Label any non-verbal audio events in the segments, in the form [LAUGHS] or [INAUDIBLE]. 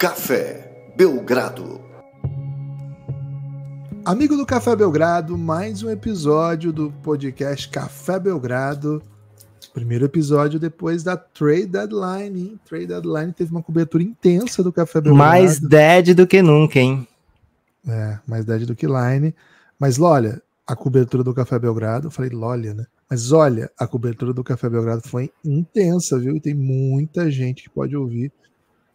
Café Belgrado. Amigo do Café Belgrado, mais um episódio do podcast Café Belgrado. Primeiro episódio depois da Trade Deadline. Hein? Trade Deadline teve uma cobertura intensa do Café Belgrado. Mais dead do que nunca, hein? É, mais dead do que line. Mas olha, a cobertura do Café Belgrado, eu falei olha, né? Mas olha, a cobertura do Café Belgrado foi intensa, viu? E tem muita gente que pode ouvir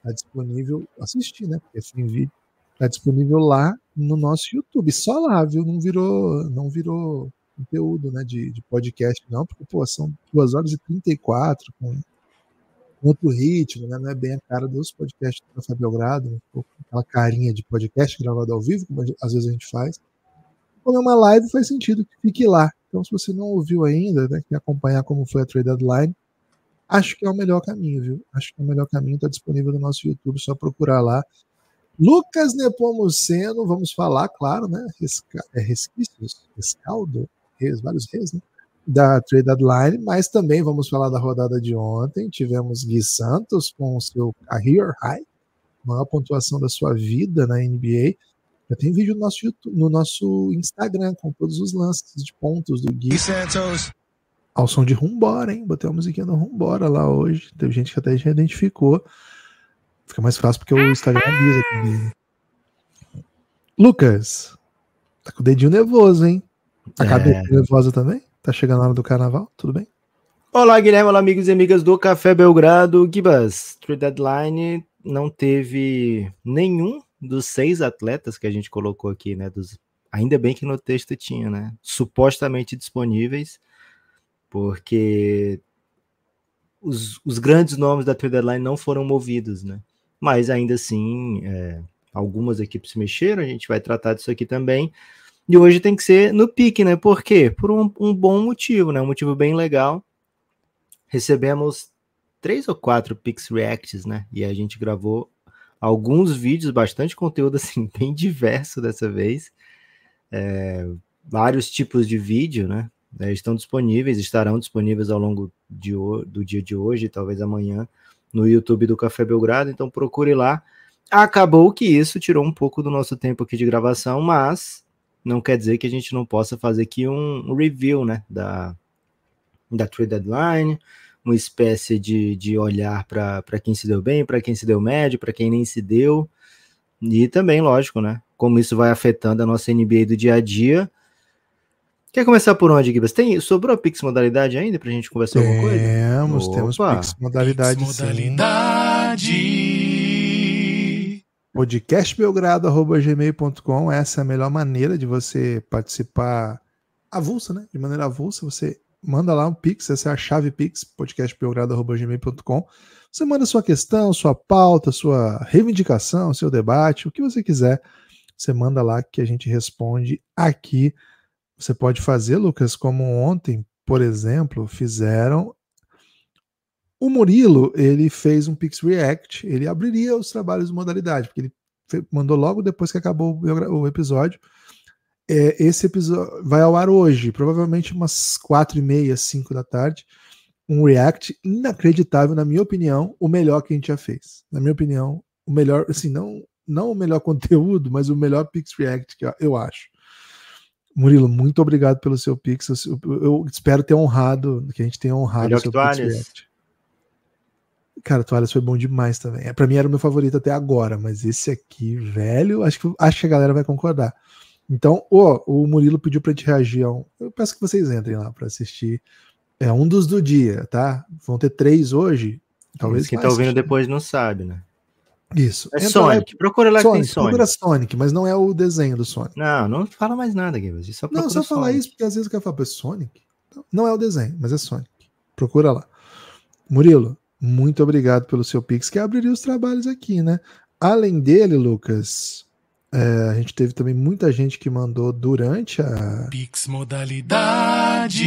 Está disponível assistir, né? Porque sem vídeo. Está disponível lá no nosso YouTube. Só lá, viu? Não virou, não virou conteúdo né, de, de podcast, não, porque pô, são 2 horas e 34 com outro ritmo, né? Não é bem a cara dos podcasts da Fábio Grado, um né? aquela carinha de podcast gravado ao vivo, como às vezes a gente faz. Quando é uma live, faz sentido que fique lá. Então, se você não ouviu ainda, né, quer acompanhar como foi a Trade Deadline, Acho que é o melhor caminho, viu? Acho que é o melhor caminho, está disponível no nosso YouTube, só procurar lá. Lucas Nepomuceno, vamos falar, claro, né? Resca é, resquícios, rescaldo, res, vários res, né? Da trade deadline, mas também vamos falar da rodada de ontem. Tivemos Gui Santos com o seu career high, maior pontuação da sua vida na NBA. Já tem vídeo no nosso, YouTube, no nosso Instagram com todos os lances de pontos do Gui. Gui Santos ao som de Rumbora, hein? Botei uma musiquinha do Rumbora lá hoje. Teve gente que até já identificou. Fica mais fácil porque o Instagram avisa também. Lucas, tá com o dedinho nervoso, hein? A é. cabeça nervosa também? Tá chegando a hora do carnaval, tudo bem? Olá, Guilherme, olá, amigos e amigas do Café Belgrado. Gibas, True Deadline não teve nenhum dos seis atletas que a gente colocou aqui, né? Dos, ainda bem que no texto tinha, né? Supostamente disponíveis porque os, os grandes nomes da trade deadline não foram movidos, né? Mas ainda assim, é, algumas equipes se mexeram, a gente vai tratar disso aqui também. E hoje tem que ser no pique, né? Por quê? Por um, um bom motivo, né? Um motivo bem legal. Recebemos três ou quatro Pix Reacts, né? E a gente gravou alguns vídeos, bastante conteúdo, [LAUGHS] assim, bem diverso dessa vez. É, vários tipos de vídeo, né? Né, estão disponíveis, estarão disponíveis ao longo de, do dia de hoje, talvez amanhã, no YouTube do Café Belgrado, então procure lá. Acabou que isso tirou um pouco do nosso tempo aqui de gravação, mas não quer dizer que a gente não possa fazer aqui um, um review, né, da, da trade deadline, uma espécie de, de olhar para quem se deu bem, para quem se deu médio, para quem nem se deu. E também, lógico, né? Como isso vai afetando a nossa NBA do dia a dia Quer começar por onde, Gibas? Tem, sobrou a Pix Modalidade ainda pra gente conversar temos, alguma coisa? Temos, temos Pix Modalidade. Pix modalidade. Podcastbelgrado.gmail.com Essa é a melhor maneira de você participar avulsa, né? De maneira avulsa, você manda lá um Pix, essa é a chave Pix, podcastbelgrado.gmail.com. Você manda sua questão, sua pauta, sua reivindicação, seu debate, o que você quiser. Você manda lá que a gente responde aqui você pode fazer, Lucas, como ontem, por exemplo, fizeram. O Murilo, ele fez um Pix React, ele abriria os trabalhos de modalidade, porque ele mandou logo depois que acabou o episódio. É, esse episódio vai ao ar hoje, provavelmente umas quatro e meia, cinco da tarde. Um React inacreditável, na minha opinião, o melhor que a gente já fez. Na minha opinião, o melhor, assim, não, não o melhor [LAUGHS] conteúdo, mas o melhor Pix React que eu, eu acho. Murilo, muito obrigado pelo seu Pix. Eu, espero ter honrado, que a gente tenha honrado Melhor o seu Pix Cara, Toalhas foi bom demais também. É, para mim era o meu favorito até agora, mas esse aqui, velho, acho que, acho que a galera vai concordar. Então, oh, o Murilo pediu pra gente reagir a um. Eu peço que vocês entrem lá para assistir. É um dos do dia, tá? Vão ter três hoje. Talvez. quem está tá ouvindo depois não sabe, né? Isso. É Entra Sonic. Lá, procura lá Sonic, que tem Sonic. Procura Sonic, mas não é o desenho do Sonic. Não, não fala mais nada, Gabriel. Só não, só falar isso, porque às vezes eu quero falar, é Sonic? Não é o desenho, mas é Sonic. Procura lá. Murilo, muito obrigado pelo seu Pix, que abriria os trabalhos aqui, né? Além dele, Lucas, é, a gente teve também muita gente que mandou durante a. Pix modalidade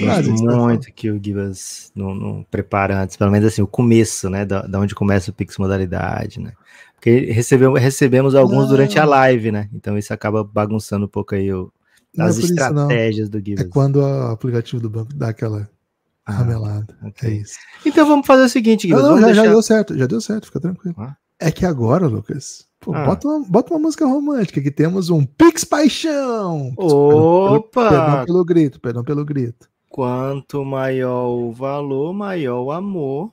frases. Gosto muito que o Gibas não, não, prepara antes, pelo menos assim, o começo, né? Da, da onde começa o Pix Modalidade, né? Porque recebeu, recebemos alguns não. durante a live, né? Então isso acaba bagunçando um pouco aí o, é as é estratégias isso, do Gibas. É quando o aplicativo do banco dá aquela ah, ramelada. É okay. É isso. Então vamos fazer o seguinte, Gibas. Não, já, deixar... já, deu certo, já deu certo, fica tranquilo. Ah. É que agora, Lucas, Pô, ah. bota, uma, bota uma música romântica que temos um Pix Paixão. Opa! Perdão, pelo grito, perdão pelo grito. Quanto maior o valor, maior o amor.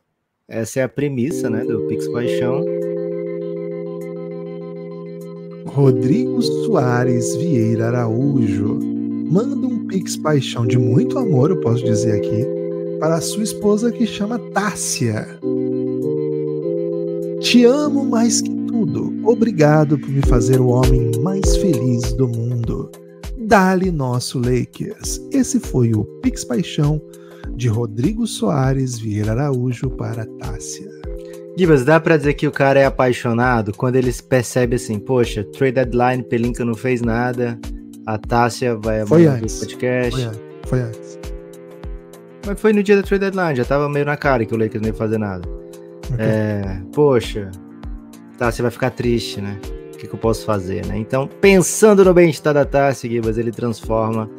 Essa é a premissa, né, do Pix Paixão. Rodrigo Soares Vieira Araújo manda um Pix Paixão de muito amor, eu posso dizer aqui, para a sua esposa que chama Tássia. Te amo mais que tudo. Obrigado por me fazer o homem mais feliz do mundo. Dali nosso Lakers. Esse foi o Pix Paixão de Rodrigo Soares Vieira Araújo para Tássia. Gibas, dá pra dizer que o cara é apaixonado quando ele percebe assim, poxa, trade deadline, Pelinca não fez nada, a Tássia vai abrir o podcast. Foi antes. foi antes. Mas foi no dia da trade deadline, já tava meio na cara que o Lakers não ia fazer nada. Okay. É, poxa, Tássia vai ficar triste, né? que, que eu posso fazer, né? Então, pensando no bem-estar da Tassi, Gibas, ele transforma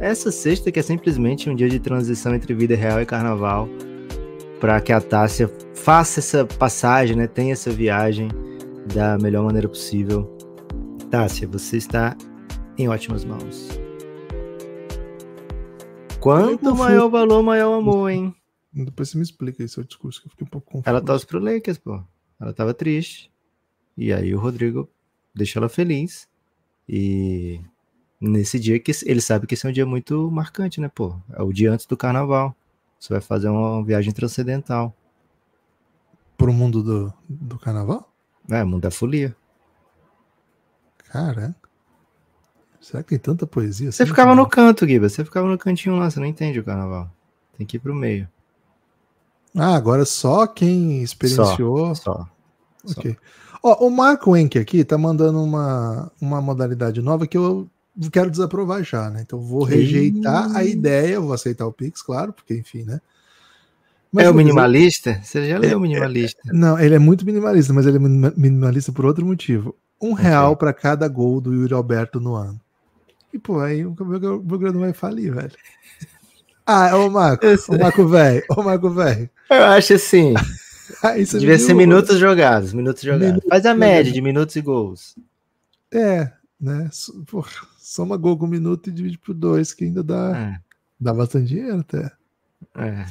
essa sexta, que é simplesmente um dia de transição entre vida real e carnaval, para que a Tássia faça essa passagem, né? Tenha essa viagem da melhor maneira possível. Tássia, você está em ótimas mãos. Quanto então, maior valor, maior amor, hein? Depois você me explica aí seu discurso, que eu fiquei um pouco confuso. Ela torce pro Lakers, pô. Ela tava triste. E aí o Rodrigo deixa ela feliz. E nesse dia que ele sabe que esse é um dia muito marcante, né, pô? É o dia antes do carnaval. Você vai fazer uma viagem transcendental. Pro mundo do, do carnaval? É, mundo da folia. Cara, será que tem tanta poesia assim? Você ficava no canto, Guiba. Você ficava no cantinho lá, você não entende o carnaval. Tem que ir pro meio. Ah, agora só quem experienciou. Só. só ok. Só. Ó, o Marco Enke aqui tá mandando uma, uma modalidade nova que eu quero desaprovar já, né? Então vou rejeitar a ideia, vou aceitar o Pix, claro, porque enfim, né? Mas é o minimalista? Você já leu é, o é, minimalista? É, não, ele é muito minimalista, mas ele é minimalista por outro motivo. Um okay. real para cada gol do Yuri Alberto no ano. E, pô, aí o meu programa vai falir, velho. Ah, o Marco, o Marco velho, ô Marco velho. Eu acho assim, Aí [LAUGHS] é Devia ser minutos jogados, minutos jogados. Minutos Faz a média de minutos e gols. É, né? soma gol com um minuto e divide por dois, que ainda dá, é. dá bastante dinheiro até. É.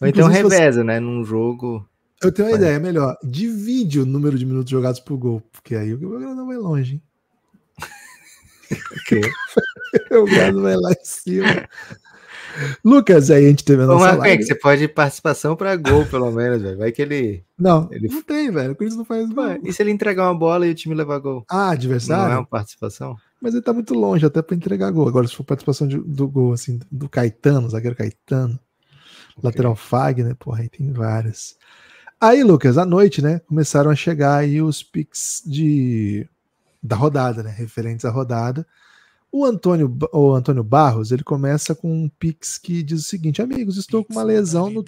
Ou então reveza, você... né? Num jogo. Eu tenho uma ideia melhor. Divide o número de minutos jogados por gol, porque aí o Belgrano vai longe, hein? ok. [LAUGHS] o Belgrano [LAUGHS] vai lá em cima. Lucas, aí a gente teve a nossa é live. você pode ir participação para gol, pelo menos, velho. Vai que ele. Não, ele... não tem, velho. O Corinthians não faz gol. E se ele entregar uma bola e o time levar gol? Ah, adversário? Não é uma participação? Mas ele tá muito longe até para entregar gol. Agora, se for participação de, do gol, assim, do Caetano, zagueiro Caetano, okay. lateral Fagner, porra, aí tem várias. Aí, Lucas, à noite, né, começaram a chegar aí os pics de da rodada, né, referentes à rodada. O Antônio, o Antônio Barros, ele começa com um pix que diz o seguinte: Amigos, estou com uma lesão no.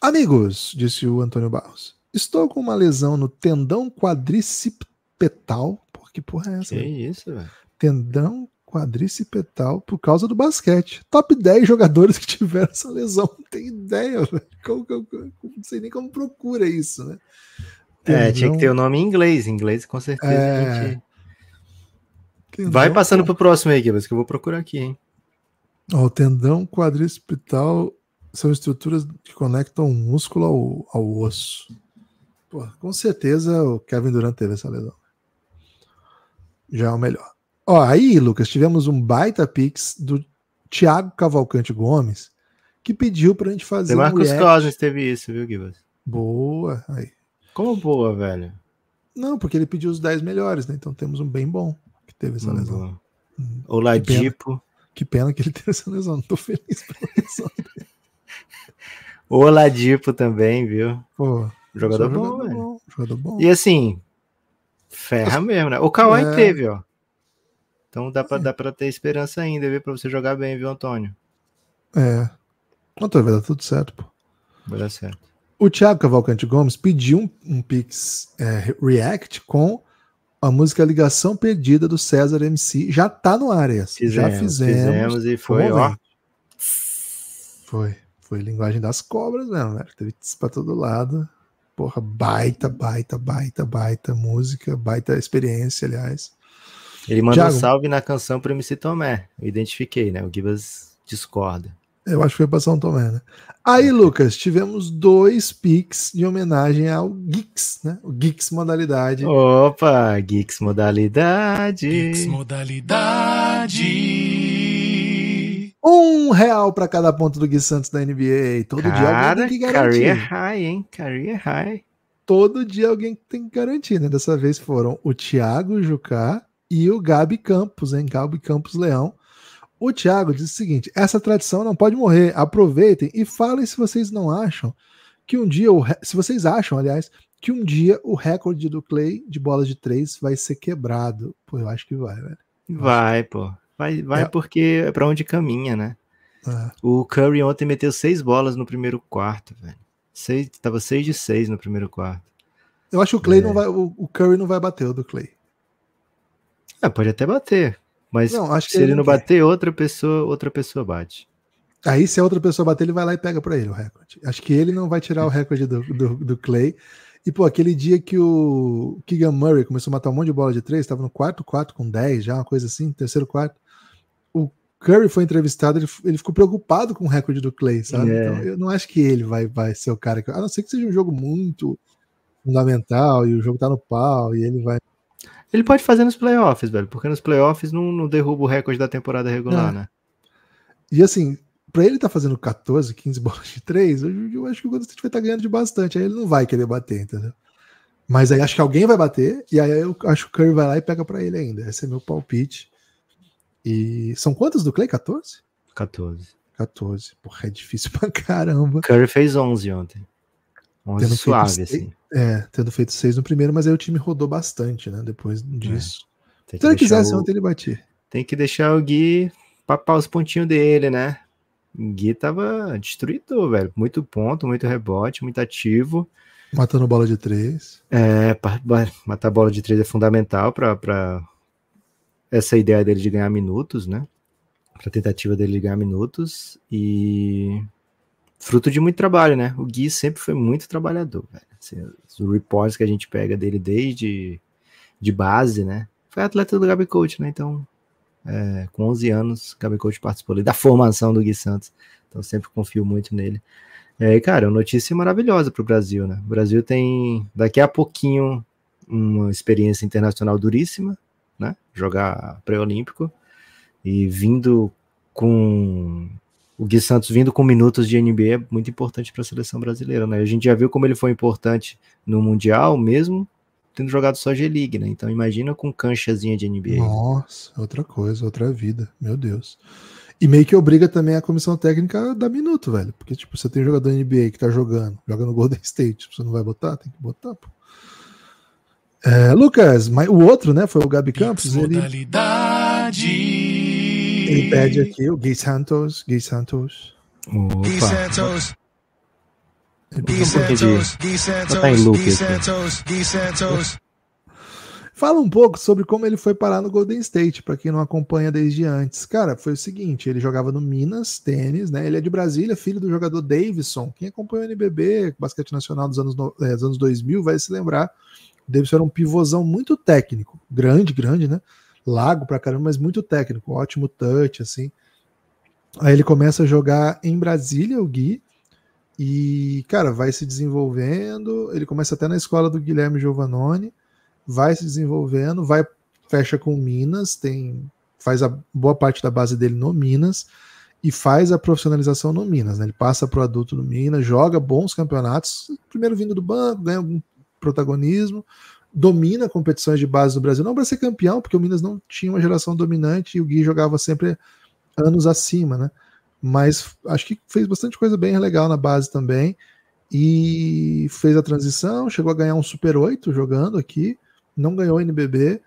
Amigos, disse o Antônio Barros, estou com uma lesão no tendão quadricipetal. Por que porra é essa? Que isso, velho? Tendão quadricipetal por causa do basquete. Top 10 jogadores que tiveram essa lesão. Não tem ideia, velho. não sei nem como procura isso, né? É, tinha que ter o nome em inglês. Em inglês, com certeza. É... Gente... Vai passando pro próximo aí, Guilherme, que eu vou procurar aqui, hein? Ó, o tendão quadricipital são estruturas que conectam o músculo ao, ao osso. Pô, com certeza o Kevin Durant teve essa lesão. Já é o melhor. Ó, aí, Lucas, tivemos um baita pix do Thiago Cavalcante Gomes, que pediu pra gente fazer. De Marcos um Cosmos teve isso, viu, Guilherme? Boa. Aí. Como boa, velho? Não, porque ele pediu os 10 melhores, né? Então temos um bem bom que teve essa hum, lesão. Hum, o Ladipo. Que pena, que pena que ele teve essa lesão. Não tô feliz pela lesão dele. o Ladipo também, viu? Pô, jogador, bom, jogador velho. Bom, jogador bom. E assim, ferra mesmo, né? O Kawhi é... teve, ó. Então dá pra, é. dá pra ter esperança ainda, viu? Pra você jogar bem, viu, Antônio? É. Antônio, vai dar tudo certo, pô. Vai dar certo. O Thiago Cavalcante Gomes pediu um, um Pix é, React com a música Ligação Perdida do César MC. Já tá no ar essa. Fizemos, já fizemos. Fizemos e foi, ó. Foi. Foi linguagem das cobras mesmo, velho. Teve pra todo lado. Porra, baita, baita, baita, baita música, baita experiência, aliás. Ele mandou Thiago. salve na canção pro MC Tomé. Eu identifiquei, né? O Gibas discorda. Eu acho que foi para São Tomé, né? Aí, é. Lucas, tivemos dois piques de homenagem ao Geeks, né? O Geeks Modalidade. Opa, Geeks Modalidade. Geeks Modalidade. Um real para cada ponto do Gui Santos da NBA. Todo Cara, dia alguém tem que garantir. Career high, hein? Career high. Todo dia alguém tem que garantir, né? Dessa vez foram o Thiago Jucá e o Gabi Campos, hein? Gabi Campos Leão o Tiago diz o seguinte: essa tradição não pode morrer. Aproveitem e falem se vocês não acham que um dia, se vocês acham, aliás, que um dia o recorde do Clay de bolas de três vai ser quebrado. Pô, eu acho que vai, velho. Vai, pô. Vai, vai é. porque é para onde caminha, né? É. O Curry ontem meteu seis bolas no primeiro quarto, velho. Seis, tava seis de seis no primeiro quarto. Eu acho que o Clay é. não vai, o, o Curry não vai bater o do Clay. É, pode até bater. Mas não, se ele, não quer. bater, outra pessoa, outra pessoa bate. Aí, se a outra pessoa bater, ele vai lá e pega para ele o recorde. Acho que ele não vai tirar o recorde do, do, do, Clay. E, pô, aquele dia que o Keegan Murray começou a matar um monte de bola de três, estava no quarto, quarto com 10 já, uma coisa assim, terceiro, quarto. O Curry foi entrevistado, ele, ele ficou preocupado com o recorde do Clay, sabe? É. Então, eu não acho que ele vai, vai ser o cara que. A não ser que seja um jogo muito fundamental e o jogo tá no pau e ele vai ele pode fazer nos playoffs, velho, porque nos playoffs não, não derruba o recorde da temporada regular, é. né? E assim, pra ele tá fazendo 14, 15 bolas de 3, eu, eu acho que o Golden State vai estar tá ganhando de bastante, aí ele não vai querer bater, entendeu? Mas aí acho que alguém vai bater, e aí eu acho que o Curry vai lá e pega para ele ainda. Esse é meu palpite. E são quantos do Clay? 14? 14. 14. Porra, é difícil [LAUGHS] pra caramba. Curry fez 11 ontem. 11 suave, assim. É, tendo feito seis no primeiro, mas aí o time rodou bastante, né? Depois é, disso. É. Se ele quisesse, o... ontem ele bater. Tem que deixar o Gui papar os pontinhos dele, né? Gui tava destruidor, velho. Muito ponto, muito rebote, muito ativo. Matando bola de três. É, matar bola de três é fundamental para essa ideia dele de ganhar minutos, né? Para tentativa dele de ganhar minutos. E fruto de muito trabalho, né? O Gui sempre foi muito trabalhador, velho. Assim, os reports que a gente pega dele desde de base, né? Foi atleta do Gabi Coach, né? Então, é, com 11 anos, o Gabi Coach participou ali da formação do Gui Santos. Então, sempre confio muito nele. É, e, cara, é uma notícia maravilhosa para o Brasil, né? O Brasil tem, daqui a pouquinho, uma experiência internacional duríssima, né? Jogar pré-olímpico e vindo com o Gui Santos vindo com minutos de NBA é muito importante para a seleção brasileira, né? A gente já viu como ele foi importante no Mundial, mesmo tendo jogado só G-League, né? Então imagina com canchazinha de NBA. Nossa, outra coisa, outra vida, meu Deus. E meio que obriga também a comissão técnica a dar minuto, velho. Porque, tipo, você tem jogador NBA que tá jogando, joga no Golden State, você não vai botar, tem que botar, pô. É, Lucas, mas o outro, né, foi o Gabi Campos. Ele... Ele pede aqui o Gui Santos. Gui Santos. Opa. Gui Santos. Gui Santos, Gui Santos, Gui Santos, Fala um pouco sobre como ele foi parar no Golden State, para quem não acompanha desde antes. Cara, foi o seguinte, ele jogava no Minas, tênis, né? Ele é de Brasília, filho do jogador Davidson. Quem acompanha o NBB, basquete nacional dos anos, é, dos anos 2000, vai se lembrar. O Davidson era um pivôzão muito técnico, grande, grande, né? Lago pra caramba, mas muito técnico, ótimo touch, assim. Aí ele começa a jogar em Brasília, o Gui, e, cara, vai se desenvolvendo. Ele começa até na escola do Guilherme Giovannone, vai se desenvolvendo, vai fecha com Minas, tem faz a boa parte da base dele no Minas e faz a profissionalização no Minas, né? Ele passa para o adulto no Minas, joga bons campeonatos, primeiro vindo do banco, ganha algum protagonismo, domina competições de base do Brasil, não para ser campeão, porque o Minas não tinha uma geração dominante e o Gui jogava sempre anos acima, né? Mas acho que fez bastante coisa bem legal na base também. E fez a transição, chegou a ganhar um Super 8 jogando aqui, não ganhou NBB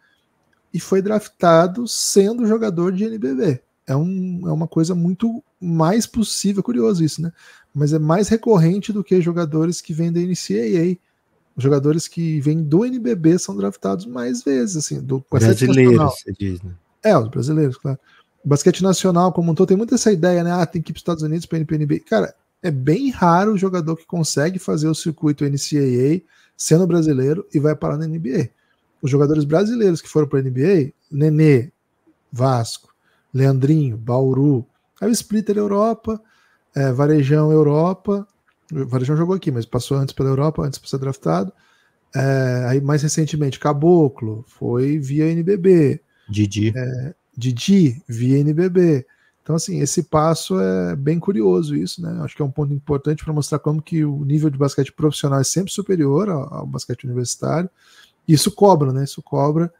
e foi draftado sendo jogador de NBB. É, um, é uma coisa muito mais possível, curioso isso, né? Mas é mais recorrente do que jogadores que vêm da NCAA os jogadores que vêm do NBB são draftados mais vezes, assim, do basquete brasileiros, você diz, né? É, os brasileiros, claro. O basquete nacional como um todo tem muito essa ideia, né? Ah, tem que ir para os Estados Unidos para NBB. Cara, é bem raro o jogador que consegue fazer o circuito NCAA sendo brasileiro e vai parar na NBA. Os jogadores brasileiros que foram para a NBA, Nenê, Vasco, Leandrinho, Bauru, aí o Splitter Europa, é, Varejão Europa, o Varejão jogou aqui, mas passou antes pela Europa, antes para ser draftado. É, aí mais recentemente, Caboclo foi via NBB. Didi. É, Didi via NBB. Então, assim, esse passo é bem curioso isso, né? Acho que é um ponto importante para mostrar como que o nível de basquete profissional é sempre superior ao, ao basquete universitário. Isso cobra, né? Isso cobra.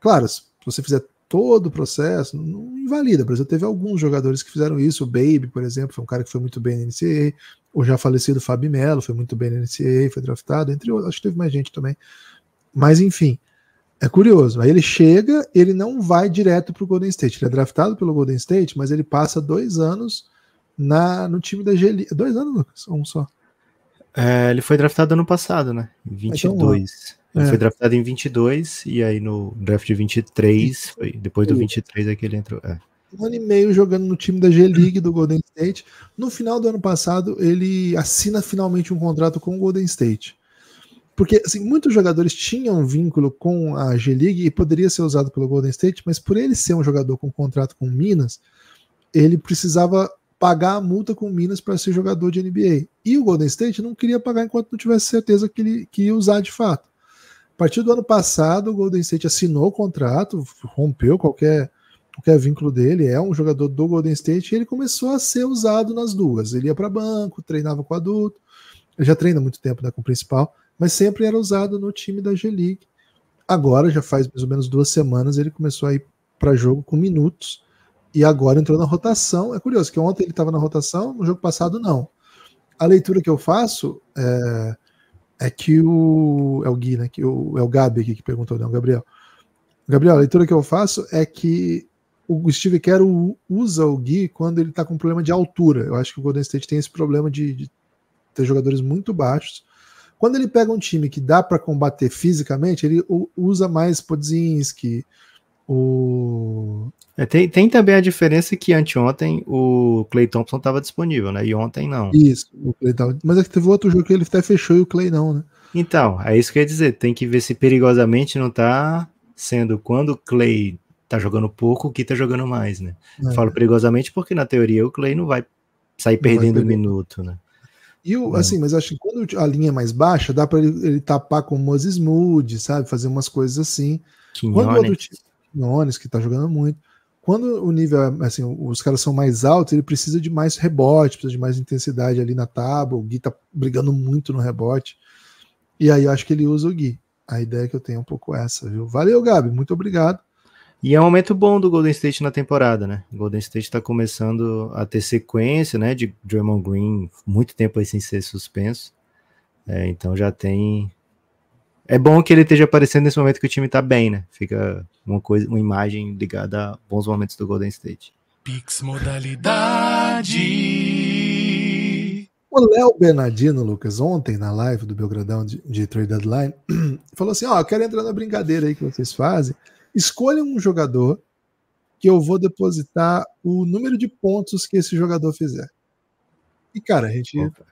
Claro, se você fizer todo o processo, não invalida. O Brasil teve alguns jogadores que fizeram isso. O Baby, por exemplo, foi um cara que foi muito bem na NCAA. O já falecido Fabi Melo foi muito bem na NCAA, foi draftado, entre outros. Acho que teve mais gente também. Mas, enfim, é curioso. Aí ele chega, ele não vai direto para o Golden State. Ele é draftado pelo Golden State, mas ele passa dois anos na, no time da G League. Dois anos, Lucas? Um só. É, ele foi draftado ano passado, né? Em 22. Então, ele é. foi draftado em 22 e aí no draft de 23, foi, depois do 23 é que ele entrou. É. Um ano e meio jogando no time da G-League do Golden State. No final do ano passado, ele assina finalmente um contrato com o Golden State. Porque assim, muitos jogadores tinham um vínculo com a G-League e poderia ser usado pelo Golden State, mas por ele ser um jogador com contrato com o Minas, ele precisava pagar a multa com o Minas para ser jogador de NBA. E o Golden State não queria pagar enquanto não tivesse certeza que, ele, que ia usar de fato. A partir do ano passado, o Golden State assinou o contrato, rompeu qualquer, qualquer vínculo dele, é um jogador do Golden State, e ele começou a ser usado nas duas. Ele ia para banco, treinava com adulto, ele já treina muito tempo né, com o principal, mas sempre era usado no time da G-League. Agora, já faz mais ou menos duas semanas, ele começou a ir para jogo com minutos, e agora entrou na rotação. É curioso que ontem ele estava na rotação, no jogo passado não a leitura que eu faço é, é que o. É o Gui, né? Que o, é o Gabi aqui que perguntou, não, né, Gabriel. Gabriel, a leitura que eu faço é que o Steve Carroll usa o Gui quando ele está com problema de altura. Eu acho que o Golden State tem esse problema de, de ter jogadores muito baixos. Quando ele pega um time que dá para combater fisicamente, ele usa mais Podzinski, o... É, tem, tem também a diferença que anteontem o Clay Thompson estava disponível, né? E ontem não. Isso, o Clay Mas é que teve outro jogo que ele até fechou e o Clay não, né? Então, é isso que eu ia dizer. Tem que ver se perigosamente não tá sendo quando o Clay tá jogando pouco, que tá jogando mais, né? É. Falo perigosamente porque, na teoria, o Clay não vai sair não perdendo vai minuto, né? E o, é. assim, mas acho que quando a linha é mais baixa, dá para ele, ele, tapar com Moses Moody, sabe? Fazer umas coisas assim. Quinhones. Quando o outro time, Nunes, que está jogando muito. Quando o nível, é, assim, os caras são mais altos, ele precisa de mais rebote, precisa de mais intensidade ali na tábua. O Gui tá brigando muito no rebote. E aí eu acho que ele usa o Gui. A ideia que eu tenho é um pouco essa, viu? Valeu, Gabi, muito obrigado. E é um momento bom do Golden State na temporada, né? O Golden State está começando a ter sequência, né? De Draymond Green, muito tempo aí sem ser suspenso. É, então já tem. É bom que ele esteja aparecendo nesse momento que o time está bem, né? Fica uma coisa, uma imagem ligada a bons momentos do Golden State. Pix modalidade. O Léo Bernardino, Lucas, ontem na live do Belgradão de, de Trade Deadline, [CLEARS THROAT] falou assim: Ó, oh, eu quero entrar na brincadeira aí que vocês fazem. Escolha um jogador que eu vou depositar o número de pontos que esse jogador fizer. E, cara, a gente. Opa,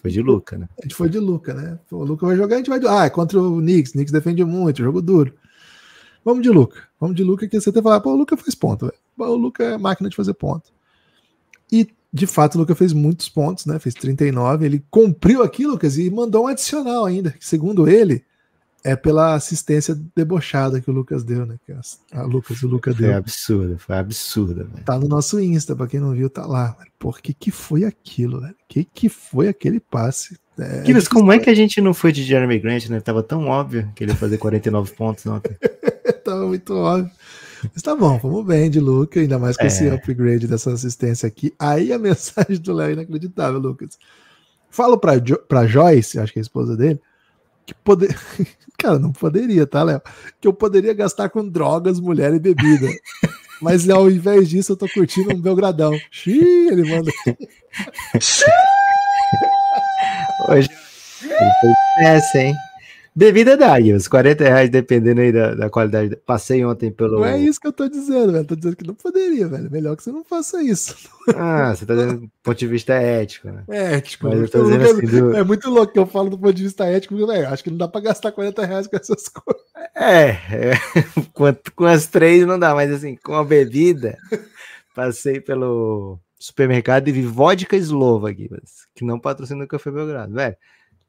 foi de Luca, né? A gente foi de Luca, né? O Luca vai jogar, a gente vai. Ah, é contra o Knicks. O Knicks defende muito, jogo duro. Vamos de Luca. Vamos de Luca, que você até falar, pô, o Luca faz ponto, velho. O Luca é máquina de fazer ponto. E, de fato, o Luca fez muitos pontos, né? Fez 39. Ele cumpriu aqui, Lucas, e mandou um adicional ainda, que, segundo ele, é pela assistência debochada que o Lucas deu, né? Que a, Lucas, o Lucas deu. Foi absurda, foi absurda. Velho. Tá no nosso Insta, pra quem não viu, tá lá. Velho. Por que que foi aquilo, velho? Que que foi aquele passe? É, como é que a gente não foi de Jeremy Grant, né? Tava tão óbvio que ele ia fazer 49 pontos ontem. [LAUGHS] tava tá muito óbvio. Mas tá bom, vamos bem de Lucas ainda mais com é. esse upgrade dessa assistência aqui. Aí a [LAUGHS] mensagem do Léo é inacreditável, Lucas. Falo pra, jo pra Joyce, acho que é a esposa dele, que poder. [LAUGHS] Cara, não poderia, tá, Léo? Que eu poderia gastar com drogas, mulher e bebida. Mas ao invés disso, eu tô curtindo um Belgradão. Xiii, ele manda. [LAUGHS] Hoje. é hein? Bebida dá, uns 40 reais, dependendo aí da, da, qualidade. Passei ontem pelo. Não é isso que eu tô dizendo, velho. Tô dizendo que não poderia, velho. Melhor que você não faça isso. Ah, você tá dizendo do ponto de vista ético, né? É ético. Mas eu tô dizendo assim, do... É muito louco que eu falo do ponto de vista ético, porque, velho, acho que não dá pra gastar 40 reais com essas coisas. É, é [LAUGHS] quanto, com as três não dá, mas assim, com a bebida, passei pelo supermercado e vi vodka eslova aqui, que não patrocina o Café Belgrado, velho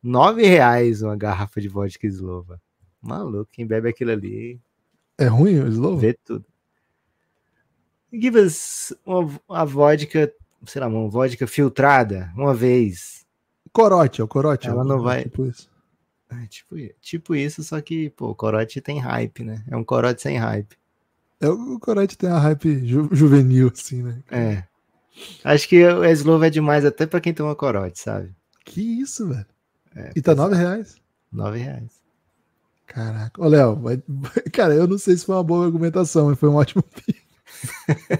nove reais uma garrafa de vodka eslova. Maluco, quem bebe aquilo ali. É ruim o eslova? Vê tudo. Give us uma, uma vodka, sei lá, uma vodka filtrada, uma vez. Corote, é o corote. Ela é não vai. Tipo isso. É, tipo, tipo isso, só que, pô, o corote tem hype, né? É um corote sem hype. É, o corote tem a hype ju, juvenil, assim, né? É. Acho que o Slow é demais até para quem toma corote, sabe? Que isso, velho. É, e tá nove reais? Nove reais. Caraca. Ô, Léo, vai... [LAUGHS] cara, eu não sei se foi uma boa argumentação, mas foi um ótimo [LAUGHS] [LAUGHS]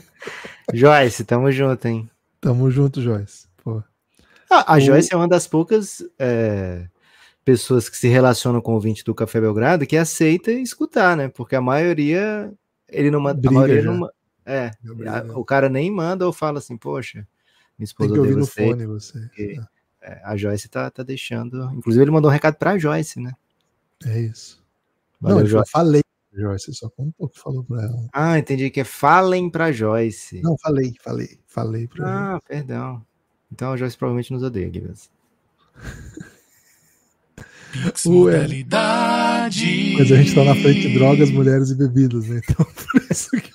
Joyce, tamo junto, hein? Tamo junto, Joyce. Pô. Ah, a o... Joyce é uma das poucas é, pessoas que se relacionam com o ouvinte do Café Belgrado que aceita escutar, né? Porque a maioria, ele não manda. A maioria já. não, é, a, o cara nem manda ou fala assim, poxa, me esposa Tem que ouvir no você, fone você. Porque... É é, a Joyce tá, tá deixando. Inclusive, ele mandou um recado pra Joyce, né? É isso. Valeu, Não, eu Joyce. falei pra Joyce, só um pouco falou pra ela. Ah, entendi que é falem pra Joyce. Não, falei, falei, falei pra Ah, Joyce. perdão. Então a Joyce provavelmente nos odeia, Guilherme. [LAUGHS] Pix Mas a gente tá na frente de drogas, mulheres e bebidas, né? Então, [LAUGHS] por isso que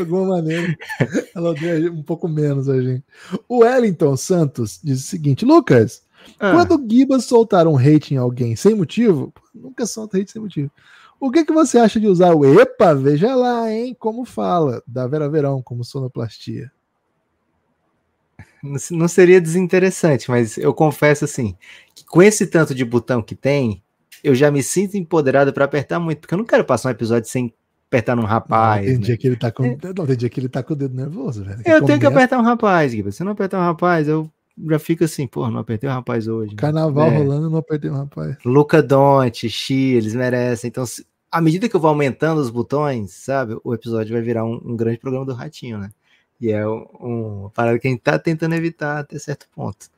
alguma maneira, [LAUGHS] ela odeia um pouco menos a gente. O Wellington Santos diz o seguinte: Lucas, ah. quando o Gibas soltar um hate em alguém sem motivo, nunca solta hate sem motivo. O que, que você acha de usar o EPA? Veja lá, hein? Como fala, da Vera Verão, como sonoplastia. Não seria desinteressante, mas eu confesso assim, que com esse tanto de botão que tem, eu já me sinto empoderado para apertar muito, porque eu não quero passar um episódio sem apertar um rapaz. tem, né? dia que ele tá com... É. não, tem dia que ele tá com o dedo nervoso, velho. Eu, eu tenho que apertar um rapaz, Guilherme. Se não apertar um rapaz, eu já fico assim, pô, não apertei um rapaz hoje. Né? Carnaval né? rolando, não apertei um rapaz. Luca Donte, Xi, eles merecem. Então, se... à medida que eu vou aumentando os botões, sabe, o episódio vai virar um, um grande programa do Ratinho, né? E é um, uma parada que a gente tá tentando evitar até certo ponto.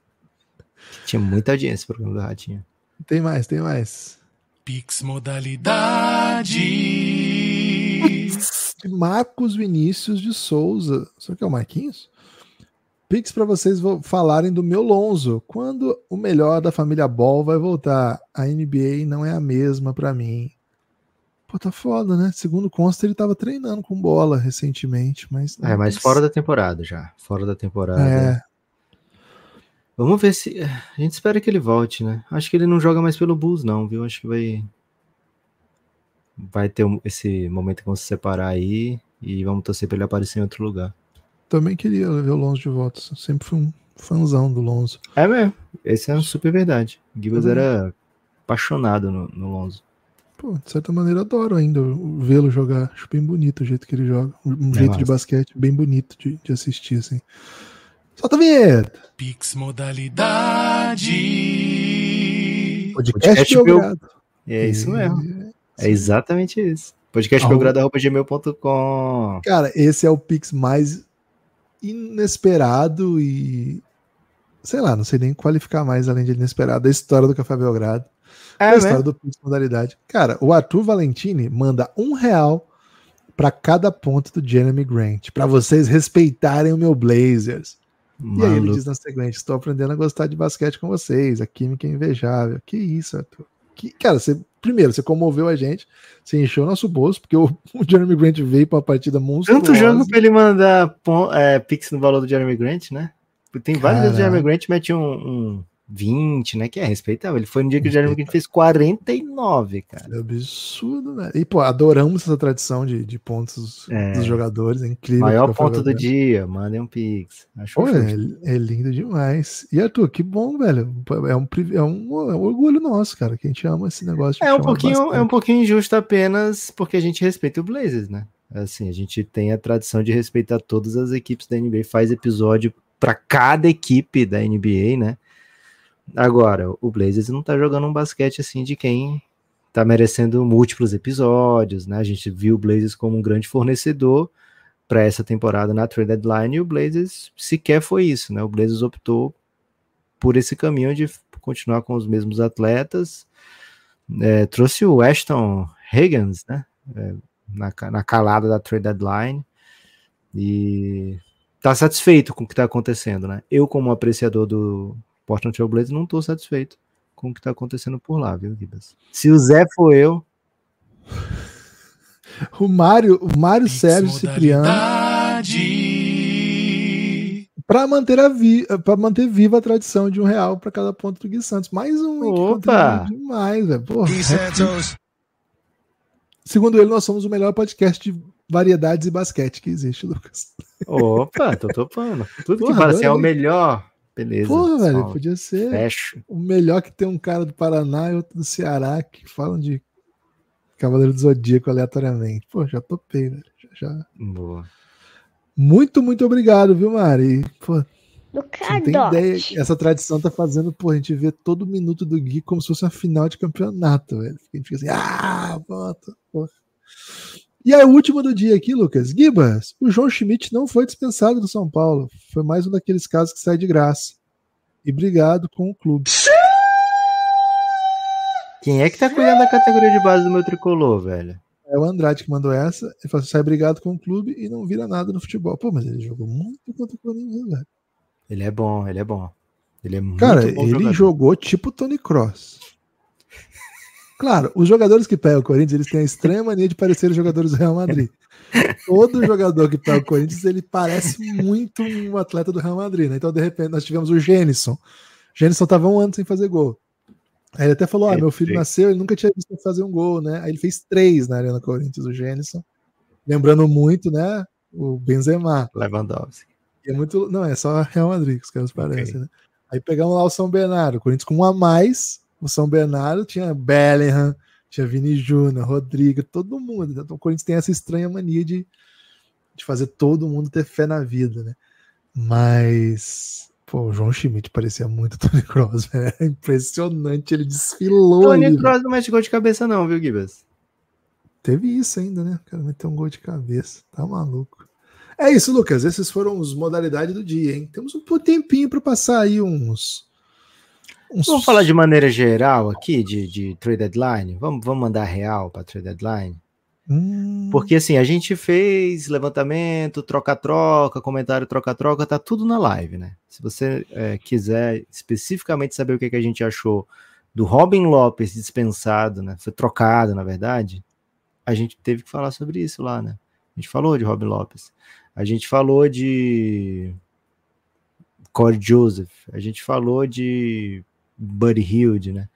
Tinha muita audiência pro programa do Ratinho. Tem mais, tem mais. Pix modalidade de Marcos Vinícius de Souza. Será que é o Marquinhos? Pix para vocês falarem do meu Lonzo. Quando o melhor da família Ball vai voltar? A NBA não é a mesma para mim. Pô, tá foda, né? Segundo consta, ele tava treinando com bola recentemente, mas. É, mas fora da temporada já. Fora da temporada. É. Vamos ver se. A gente espera que ele volte, né? Acho que ele não joga mais pelo Bulls, não, viu? Acho que vai vai ter esse momento que vão se separar aí e vamos torcer para ele aparecer em outro lugar. Também queria ver o Lonzo de volta. Sempre fui um fãzão do Lonzo. É mesmo. Essa é super verdade. Gibbs era apaixonado no, no Lonzo. Pô, de certa maneira adoro ainda vê-lo jogar. Acho bem bonito o jeito que ele joga. Um é jeito massa. de basquete bem bonito de, de assistir, assim. Solta a vinheta! Pix Modalidade. Podcast, Podcast É isso mesmo. É. É exatamente isso. Podcast gmail.com. Cara, esse é o Pix mais inesperado e. Sei lá, não sei nem qualificar mais além de inesperado. A história do Café Belgrado. É, a né? história né? do Pix Modalidade. Cara, o Arthur Valentini manda um real para cada ponto do Jeremy Grant, para vocês respeitarem o meu Blazers. E aí ele diz na seguinte: estou aprendendo a gostar de basquete com vocês, a química é invejável. Que isso, Arthur que, cara, você, primeiro, você comoveu a gente, você encheu nosso bolso, porque o, [LAUGHS] o Jeremy Grant veio para a partida monstruosa. Tanto jogo para ele mandar é, pix no valor do Jeremy Grant, né? Tem vários vezes o Jeremy Grant mete um, um 20, né? Que é respeitável. Ele foi no dia que o Jeremy Green fez 49, cara. É absurdo, né? E, pô, adoramos essa tradição de, de pontos é. dos jogadores. É incrível. Maior ponto do dia, mandem um Pix. Acho pô, é, é, lindo demais. E Arthur, que bom, velho. É um, é um, é um orgulho nosso, cara, que a gente ama esse negócio. É um, pouquinho, é um pouquinho injusto apenas porque a gente respeita o Blazers, né? Assim, a gente tem a tradição de respeitar todas as equipes da NBA, faz episódio para cada equipe da NBA, né? Agora, o Blazers não tá jogando um basquete assim de quem tá merecendo múltiplos episódios, né? A gente viu o Blazers como um grande fornecedor para essa temporada na trade deadline e o Blazers sequer foi isso, né? O Blazers optou por esse caminho de continuar com os mesmos atletas. É, trouxe o Ashton Higgins, né? É, na, na calada da trade deadline e tá satisfeito com o que tá acontecendo, né? Eu como apreciador do Portland Trail Blazers, não estou satisfeito com o que está acontecendo por lá, viu, Vidas? Se o Zé for eu. [LAUGHS] o Mário, o Mário Sérgio Cipriano. Para manter, a vi pra manter viva a tradição de um real para cada ponto do Gui Santos. Mais um Opa! demais, velho. Gui Santos. Segundo ele, nós somos o melhor podcast de variedades e basquete que existe, Lucas. Opa, tô topando. Tudo Porra, que fala assim, é o melhor Beleza. Porra, velho, podia ser Fecho. o melhor que tem um cara do Paraná e outro do Ceará que falam de Cavaleiro do Zodíaco aleatoriamente. Pô, já topei, velho. Já, já. Boa. Muito, muito obrigado, viu, Mari? Pô, não tem ideia. Essa tradição tá fazendo, pô, a gente vê todo minuto do Gui como se fosse uma final de campeonato, velho. A gente fica assim, ah, bota, porra. E a é última do dia aqui, Lucas. Gibas, o João Schmidt não foi dispensado do São Paulo. Foi mais um daqueles casos que sai de graça. E brigado com o clube. Quem é que tá cuidando da categoria de base do meu tricolor, velho? É o Andrade que mandou essa. Ele falou assim, sai brigado com o clube e não vira nada no futebol. Pô, mas ele jogou muito contra o Corinthians, velho. Ele é bom, ele é bom. Ele é muito Cara, bom ele jogador. jogou tipo Tony Cross. Claro, os jogadores que pegam o Corinthians, eles têm a extrema mania de parecer os jogadores do Real Madrid. Todo jogador que pega o Corinthians, ele parece muito um atleta do Real Madrid, né? Então, de repente, nós tivemos o Gênison. Gênison estava um ano sem fazer gol. Aí ele até falou: ah, é, meu filho é. nasceu, ele nunca tinha visto fazer um gol, né? Aí ele fez três na Arena Corinthians, o Gênison. Lembrando muito, né? O Benzema. Lewandowski. E é muito. Não, é só Real Madrid que os caras parecem, okay. né? Aí pegamos lá o São Bernardo, o Corinthians com um a mais, o São Bernardo tinha Bellingham, tinha Vini Júnior, Rodrigo, todo mundo. Então o Corinthians tem essa estranha mania de, de fazer todo mundo ter fé na vida, né? Mas Pô, o João Schmidt parecia muito Tony Cross, [LAUGHS] né? É impressionante, ele desfilou Tony Cross né? não mete gol de cabeça não, viu, Gibas? Teve isso ainda, né? O cara meteu um gol de cabeça, tá maluco. É isso, Lucas, esses foram os modalidades do dia, hein? Temos um tempinho para passar aí uns Vamos falar de maneira geral aqui, de, de trade deadline? Vamos, vamos mandar real para trade deadline? Hum. Porque assim, a gente fez levantamento, troca-troca, comentário, troca-troca, tá tudo na live, né? Se você é, quiser especificamente saber o que, que a gente achou do Robin Lopes dispensado, né? Foi trocado, na verdade. A gente teve que falar sobre isso lá, né? A gente falou de Robin Lopes. A gente falou de Corey Joseph. A gente falou de Buddy Hilde, né?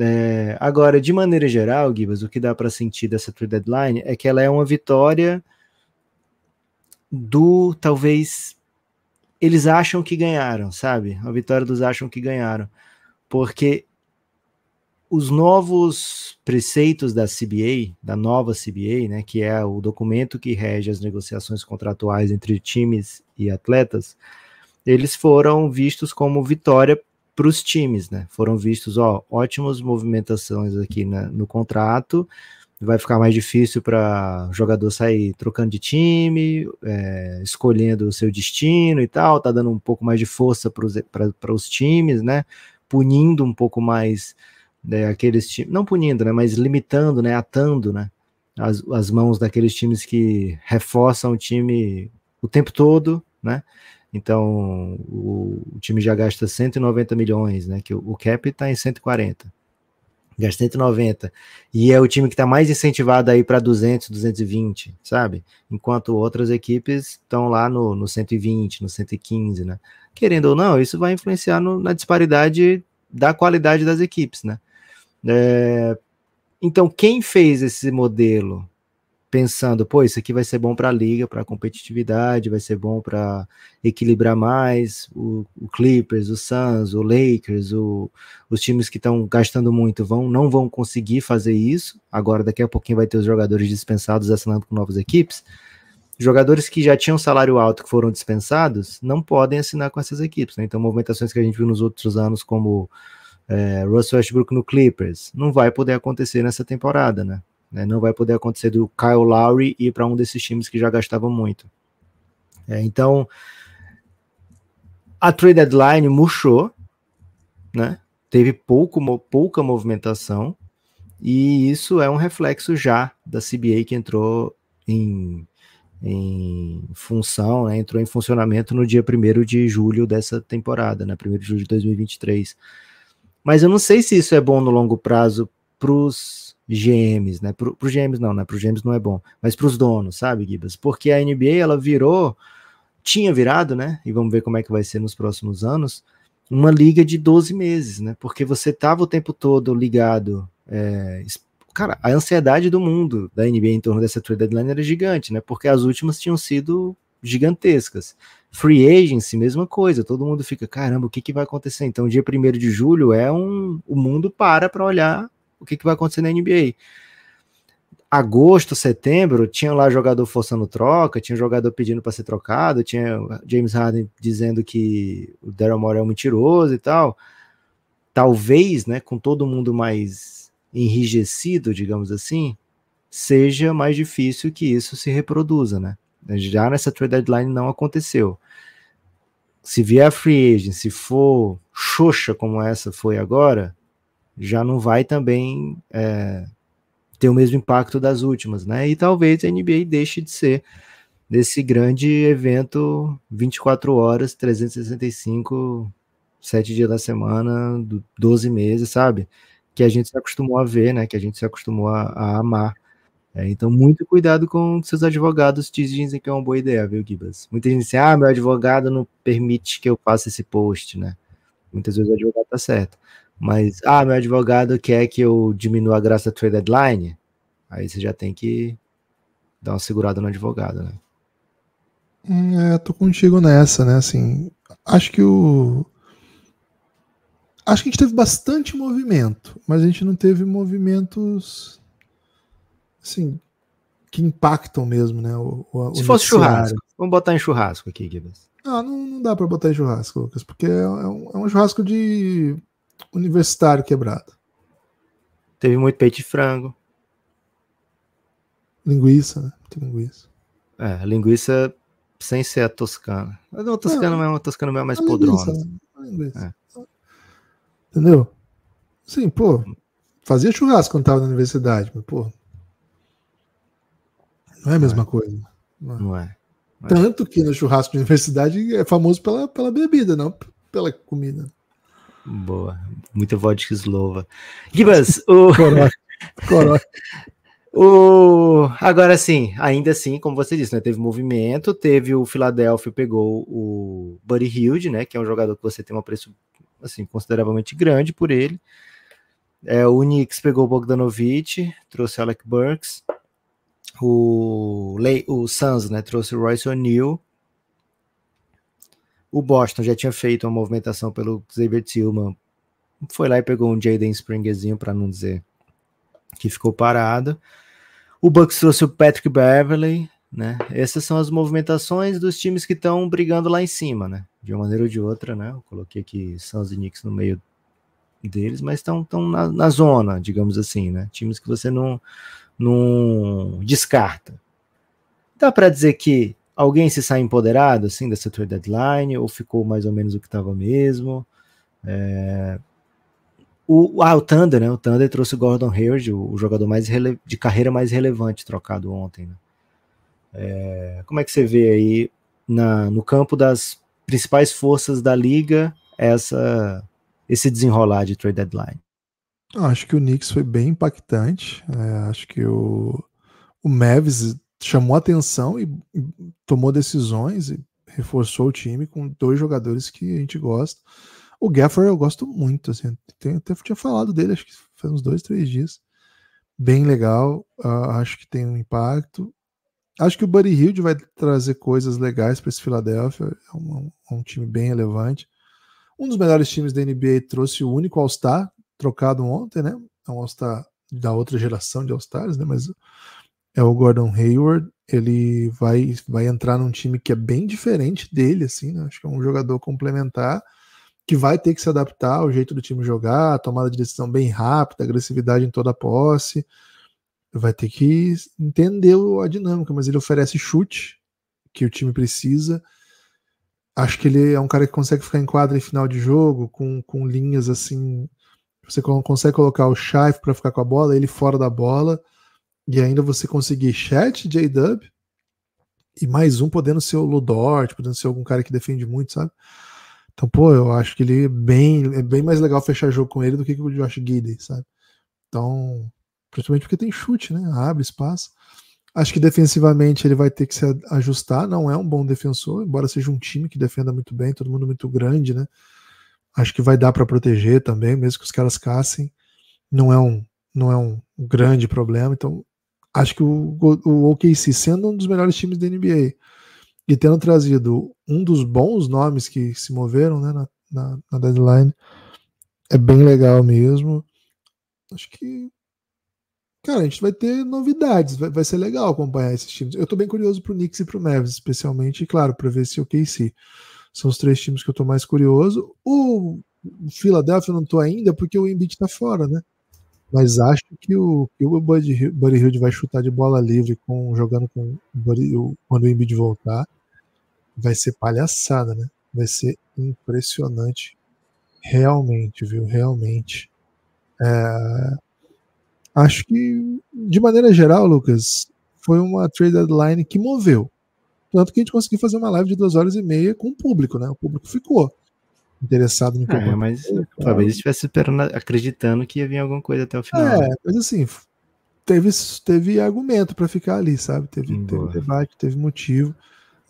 É, agora, de maneira geral, Gibas, o que dá para sentir dessa trade deadline é que ela é uma vitória do talvez eles acham que ganharam, sabe? A vitória dos acham que ganharam, porque os novos preceitos da CBA, da nova CBA, né, que é o documento que rege as negociações contratuais entre times e atletas, eles foram vistos como vitória para os times, né? Foram vistos, ó, ótimas movimentações aqui né, no contrato, vai ficar mais difícil para jogador sair trocando de time, é, escolhendo o seu destino e tal, tá dando um pouco mais de força para os times, né? Punindo um pouco mais né, aqueles times, não punindo, né? Mas limitando, né? Atando, né? As, as mãos daqueles times que reforçam o time o tempo todo, né? Então, o, o, time já gasta 190 milhões, né? Que o, o cap está em 140. Gasta 190. E é o time que está mais incentivado aí para 200, 220, sabe? Enquanto outras equipes estão lá no, no 120, no 115, né? Querendo ou não, isso vai influenciar no, na disparidade da qualidade das equipes, né? É, então, quem fez esse modelo pensando, pô, isso aqui vai ser bom para a liga, para a competitividade, vai ser bom para equilibrar mais o, o, Clippers, o Suns, o Lakers, o, os times que estão gastando muito vão não vão conseguir fazer isso. Agora daqui a pouquinho vai ter os jogadores dispensados assinando com novas equipes. Jogadores que já tinham salário alto que foram dispensados não podem assinar com essas equipes. Né? Então movimentações que a gente viu nos outros anos como é, Russell Westbrook no Clippers não vai poder acontecer nessa temporada, né? Né? Não vai poder acontecer do Kyle Lowry ir para um desses times que já gastava muito. É, então, a trade deadline murchou, né? teve pouco, pouca movimentação, e isso é um reflexo já da CBA que entrou em, em função, né? entrou em funcionamento no dia 1 de julho dessa temporada, né? 1 de julho de 2023. Mas eu não sei se isso é bom no longo prazo para os GMs, né? Para os GMs não, né? Para os GMs não é bom, mas para os donos, sabe, Gibas? Porque a NBA ela virou, tinha virado, né? E vamos ver como é que vai ser nos próximos anos, uma liga de 12 meses, né? Porque você tava o tempo todo ligado. É, cara, a ansiedade do mundo da NBA em torno dessa trade deadline era gigante, né? Porque as últimas tinham sido gigantescas. Free agency, mesma coisa. Todo mundo fica, caramba, o que, que vai acontecer? Então, dia 1 de julho é um. O mundo para para olhar o que, que vai acontecer na NBA. Agosto, setembro, tinha lá jogador forçando troca, tinha jogador pedindo para ser trocado, tinha James Harden dizendo que o Daryl Morey é um mentiroso e tal. Talvez, né, com todo mundo mais enrijecido, digamos assim, seja mais difícil que isso se reproduza, né? Já nessa trade deadline não aconteceu se vier free agent, se for xoxa como essa foi agora, já não vai também é, ter o mesmo impacto das últimas, né? E talvez a NBA deixe de ser desse grande evento 24 horas, 365, 7 dias da semana, 12 meses, sabe? Que a gente se acostumou a ver, né? Que a gente se acostumou a, a amar. É, então, muito cuidado com que seus advogados te dizem que é uma boa ideia, viu, Gibas? Muita gente diz assim, ah, meu advogado não permite que eu faça esse post, né? Muitas vezes o advogado tá certo. Mas, ah, meu advogado quer que eu diminua a graça trade deadline. Aí você já tem que dar uma segurada no advogado, né? Hum, é, tô contigo nessa, né? Assim, acho que o. Acho que a gente teve bastante movimento, mas a gente não teve movimentos. Assim, que impactam mesmo, né? O, o, Se o fosse churrasco, vamos botar em churrasco aqui, Guilherme. Ah, não, não dá para botar em churrasco, Lucas, porque é, é, um, é um churrasco de Universitário quebrado. Teve muito peito de frango. Linguiça, né? Tem linguiça. É, linguiça sem ser a toscana. Mas não, a toscana não, é uma toscana mesmo é mais podrona. Assim. Né? É. Entendeu? Sim, pô. Fazia churrasco quando tava na universidade, mas, pô. Não é a mesma é. coisa. Né? É. Não é. Não é. Tanto que no churrasco de universidade é famoso pela, pela bebida, não pela comida. Né? Boa. Muita vodka eslova. Gibas, o... [LAUGHS] O... Agora sim, ainda assim, como você disse, né, teve movimento, teve o Philadelphia pegou o Buddy Hilde, né, que é um jogador que você tem um preço assim, consideravelmente grande por ele. É, o Knicks pegou o Bogdanovich, trouxe o Alec Burks. O, Le... o Suns né, trouxe o Royce O'Neill. O Boston já tinha feito uma movimentação pelo Xavier Tillman. Foi lá e pegou um Jaden Springerzinho, para não dizer que ficou parado. O Bucks trouxe o Patrick Beverly, né? Essas são as movimentações dos times que estão brigando lá em cima, né? De uma maneira ou de outra, né? Eu coloquei aqui Suns e Knicks no meio deles, mas estão tão, na, na, zona, digamos assim, né? Times que você não, não descarta. Dá para dizer que alguém se sai empoderado assim dessa trade deadline ou ficou mais ou menos o que estava mesmo? É... O, ah, o Thunder, né? O Thunder trouxe o Gordon Hayward, o, o jogador mais rele... de carreira mais relevante trocado ontem. Né? É... Como é que você vê aí na, no campo das principais forças da liga essa esse desenrolar de trade deadline? Acho que o Knicks foi bem impactante. É, acho que o, o Mavis chamou atenção e tomou decisões e reforçou o time com dois jogadores que a gente gosta. O Gaffer eu gosto muito, assim, tem, até tinha falado dele, acho que faz uns dois, três dias. Bem legal, uh, acho que tem um impacto. Acho que o Buddy Hilde vai trazer coisas legais para esse Philadelphia, é um, um, time bem relevante. Um dos melhores times da NBA trouxe o único All-Star trocado ontem, né? É um All-Star da outra geração de All-Stars, né? Mas é o Gordon Hayward. Ele vai, vai entrar num time que é bem diferente dele, assim, né? Acho que é um jogador complementar que vai ter que se adaptar ao jeito do time jogar, tomada de decisão bem rápida, agressividade em toda a posse. Vai ter que entender a dinâmica, mas ele oferece chute que o time precisa. Acho que ele é um cara que consegue ficar em quadra em final de jogo, com, com linhas assim. Você consegue colocar o Shaif para ficar com a bola, ele fora da bola e ainda você conseguir Chat, J-Dub, e mais um podendo ser o Ludort, podendo ser algum cara que defende muito, sabe? Então, pô, eu acho que ele é bem, é bem mais legal fechar jogo com ele do que com o Josh Gidey, sabe? Então, principalmente porque tem chute, né? Abre espaço. Acho que defensivamente ele vai ter que se ajustar. Não é um bom defensor, embora seja um time que defenda muito bem, todo mundo muito grande, né? Acho que vai dar para proteger também, mesmo que os caras caçem. Não é um, não é um grande problema. Então, acho que o, o OKC, sendo um dos melhores times da NBA e tendo trazido um dos bons nomes que se moveram né, na, na, na deadline, é bem legal mesmo. Acho que cara, a gente vai ter novidades, vai, vai, ser legal acompanhar esses times. Eu tô bem curioso pro Knicks e pro Mavis, especialmente, e claro, para ver se o KC. São os três times que eu tô mais curioso. O Philadelphia eu não tô ainda, porque o Embiid tá fora, né? Mas acho que o que o Buddy, Buddy Hilde vai chutar de bola livre com jogando com Buddy, quando o Embiid voltar vai ser palhaçada, né? Vai ser impressionante, realmente, viu? Realmente. É... Acho que de maneira geral, Lucas, foi uma trade deadline que moveu, tanto que a gente conseguiu fazer uma live de duas horas e meia com o público, né? O público ficou interessado no que ah, é, mas fazer, talvez estivesse esperando, acreditando que ia vir alguma coisa até o final. É, mas assim, teve, teve argumento para ficar ali, sabe? Teve, hum, teve debate, teve motivo.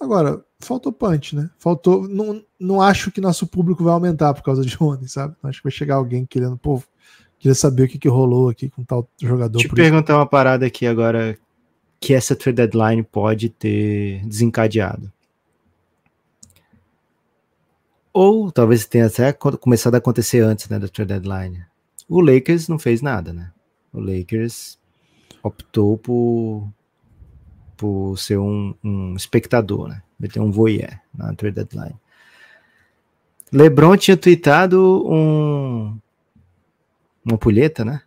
Agora, faltou punch, né? Faltou. Não, não acho que nosso público vai aumentar por causa de Rony, sabe? acho que vai chegar alguém querendo, pô, queria saber o que, que rolou aqui com tal jogador. Te perguntar isso. uma parada aqui agora que essa trade deadline pode ter desencadeado. Ou talvez tenha até começado a acontecer antes né, da trade deadline. O Lakers não fez nada, né? O Lakers optou por, por ser um, um espectador, né? Meter um voyeur na trade deadline. LeBron tinha tweetado um uma pulheta, né?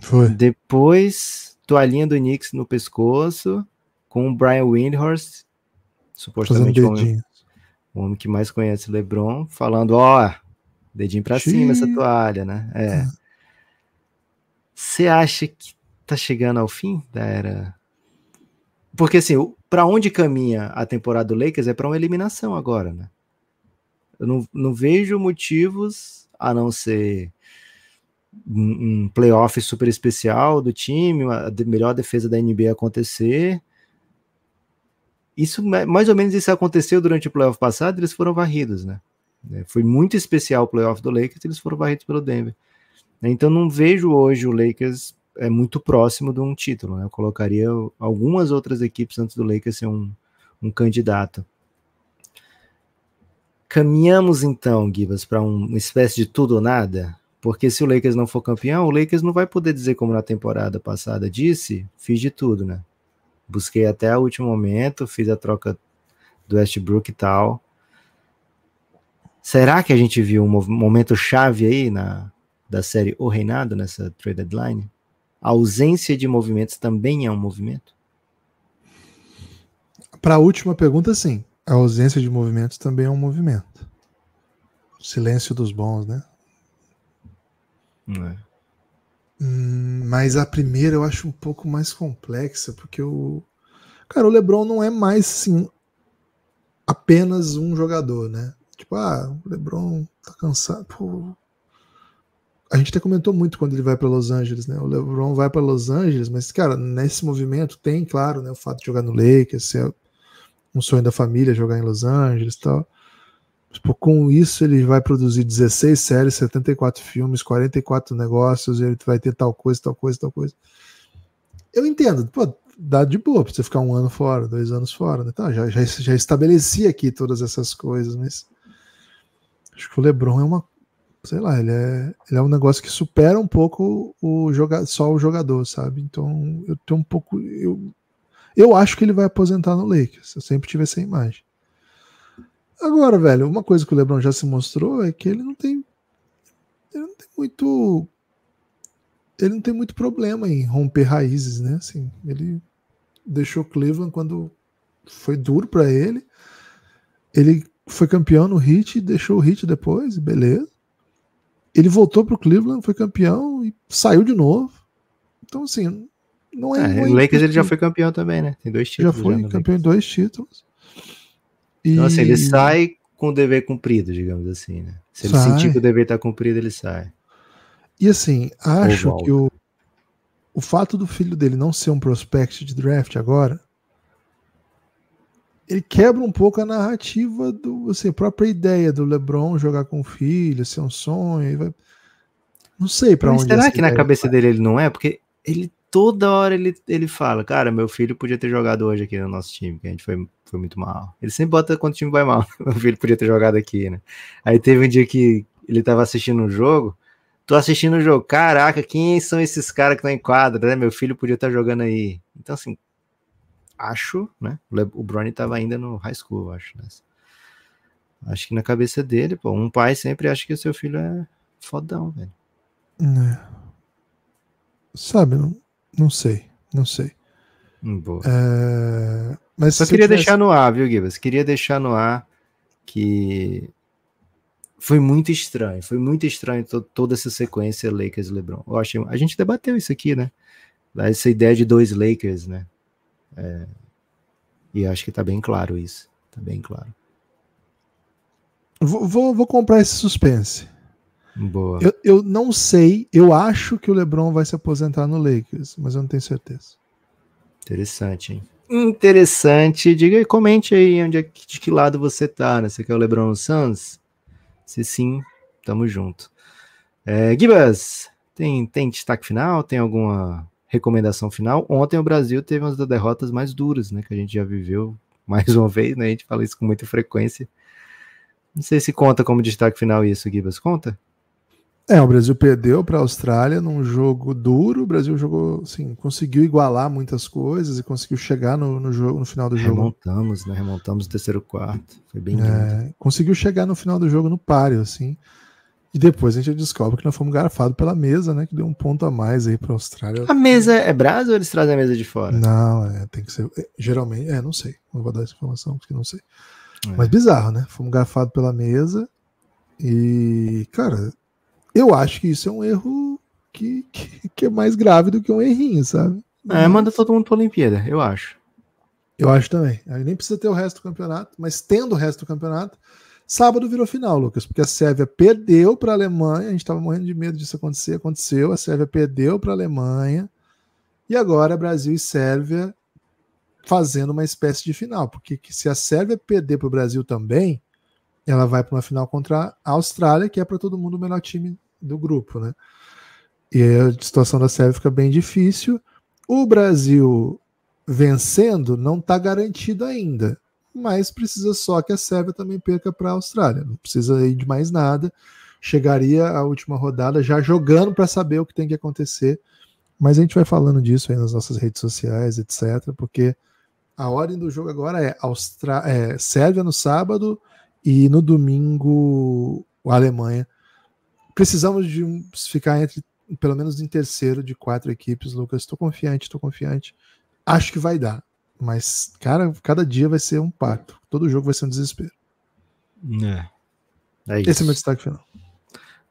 Foi. Depois, toalhinha do Knicks no pescoço, com o Brian Windhorst, supostamente como, o homem que mais conhece LeBron, falando: ó, oh, dedinho para cima essa toalha, né? É. Você acha que tá chegando ao fim da era? Porque assim, para onde caminha a temporada do Lakers é para uma eliminação agora, né? Eu não, não vejo motivos a não ser um, um playoff super especial do time, a melhor defesa da NBA acontecer isso, mais ou menos, isso aconteceu durante o playoff passado, eles foram varridos, né? É, foi muito especial o playoff do Lakers, eles foram varridos pelo Denver. Então não vejo hoje o Lakers é muito próximo de um título. Né? Eu colocaria algumas outras equipes antes do Lakers ser um, um candidato. Caminhamos então, Gibas, para uma espécie de tudo ou nada, porque se o Lakers não for campeão, o Lakers não vai poder dizer como na temporada passada disse, fiz de tudo, né? busquei até o último momento, fiz a troca do Westbrook e tal. Será que a gente viu um momento chave aí na, da série O Reinado nessa trade deadline? A ausência de movimentos também é um movimento? Para a última pergunta, sim. A ausência de movimentos também é um movimento. Silêncio dos bons, né? Não É. Hum, mas a primeira eu acho um pouco mais complexa, porque o. Cara, o Lebron não é mais assim apenas um jogador, né? Tipo, ah, o Lebron tá cansado. Pô. A gente até comentou muito quando ele vai para Los Angeles, né? O LeBron vai para Los Angeles, mas cara, nesse movimento tem, claro, né, o fato de jogar no Lakers, ser um sonho da família jogar em Los Angeles, tal. Tipo, com isso ele vai produzir 16 séries, 74 filmes, 44 negócios, ele vai ter tal coisa, tal coisa, tal coisa. Eu entendo, pô, dá de boa pra você ficar um ano fora, dois anos fora, né? Então, já, já, já estabeleci aqui todas essas coisas, mas acho que o Lebron é uma, sei lá, ele é, ele é um negócio que supera um pouco o joga, só o jogador, sabe? Então eu tenho um pouco, eu, eu acho que ele vai aposentar no Lakers, eu sempre tive essa imagem. Agora, velho, uma coisa que o LeBron já se mostrou é que ele não tem ele não tem muito ele não tem muito problema em romper raízes, né? Assim, ele deixou Cleveland quando foi duro para ele. Ele foi campeão no Heat, deixou o Heat depois, beleza. Ele voltou pro Cleveland, foi campeão e saiu de novo. Então assim, não é. é o Lakers ele já foi campeão também, né? Tem dois títulos. Já foi já né, campeão em dois títulos. Então, assim, ele sai com o dever cumprido, digamos assim, né? Se ele sai. sentir que o dever está cumprido, ele sai. E assim, acho que o, o fato do filho dele não ser um prospect de draft agora, ele quebra um pouco a narrativa do, assim, a própria ideia do LeBron jogar com o filho, ser um sonho, vai... não sei para onde. Será que na cabeça vai? dele ele não é? Porque ele toda hora ele, ele fala, cara, meu filho podia ter jogado hoje aqui no nosso time, que a gente foi foi muito mal. Ele sempre bota quando o time vai mal. meu [LAUGHS] filho podia ter jogado aqui, né? Aí teve um dia que ele tava assistindo um jogo. Tô assistindo o um jogo. Caraca, quem são esses caras que estão em quadra, né? Meu filho podia estar tá jogando aí. Então, assim, acho, né? O Brony tava ainda no high school, acho, né? Acho que na cabeça dele, pô, um pai sempre acha que o seu filho é fodão, velho. É. Sabe, não, não sei, não sei. Hum, boa. É mas Só queria tivesse... deixar no ar, viu, Gibas? Queria deixar no ar que foi muito estranho, foi muito estranho toda essa sequência Lakers LeBron. Eu achei, a gente debateu isso aqui, né? Essa ideia de dois Lakers, né? É, e acho que tá bem claro isso, tá bem claro. Vou, vou, vou comprar esse suspense. Boa. Eu, eu não sei, eu acho que o LeBron vai se aposentar no Lakers, mas eu não tenho certeza. Interessante, hein? interessante. Diga, comente aí onde, é de que lado você tá, né? Você quer o LeBron Suns? Se sim, tamo junto. É, Gibas, tem, tem destaque final? Tem alguma recomendação final? Ontem o Brasil teve uma das derrotas mais duras, né? Que a gente já viveu [LAUGHS] mais uma vez, né? A gente fala isso com muita frequência. Não sei se conta como destaque final isso, Gibas. Conta? É, o Brasil perdeu para a Austrália num jogo duro. O Brasil jogou, assim, conseguiu igualar muitas coisas e conseguiu chegar no, no jogo no final do jogo. Remontamos, né? Remontamos o terceiro quarto. Foi bem é, Conseguiu chegar no final do jogo no páreo, assim. E depois a gente descobre que nós fomos garfados pela mesa, né? Que deu um ponto a mais aí para a Austrália. A mesa é brasa ou eles trazem a mesa de fora? Não, é, tem que ser. É, geralmente, é, não sei. Não vou dar essa informação porque não sei. É. Mas bizarro, né? Fomos garfados pela mesa e, cara, eu acho que isso é um erro que, que, que é mais grave do que um errinho, sabe? É, manda todo mundo para a Olimpíada, eu acho. Eu acho também. Aí nem precisa ter o resto do campeonato, mas tendo o resto do campeonato, sábado virou final, Lucas, porque a Sérvia perdeu para a Alemanha. A gente estava morrendo de medo disso acontecer, aconteceu. A Sérvia perdeu para a Alemanha. E agora Brasil e Sérvia fazendo uma espécie de final, porque se a Sérvia perder para o Brasil também, ela vai para uma final contra a Austrália, que é para todo mundo o melhor time do grupo, né? E aí a situação da Sérvia fica bem difícil. O Brasil vencendo não está garantido ainda, mas precisa só que a Sérvia também perca para a Austrália. Não precisa aí de mais nada. Chegaria a última rodada já jogando para saber o que tem que acontecer. Mas a gente vai falando disso aí nas nossas redes sociais, etc. Porque a ordem do jogo agora é, Austra... é Sérvia no sábado e no domingo a Alemanha Precisamos de um, ficar entre, pelo menos em terceiro de quatro equipes, Lucas. Estou confiante, estou confiante. Acho que vai dar. Mas, cara, cada dia vai ser um pato. Todo jogo vai ser um desespero. É. é Esse é meu destaque final.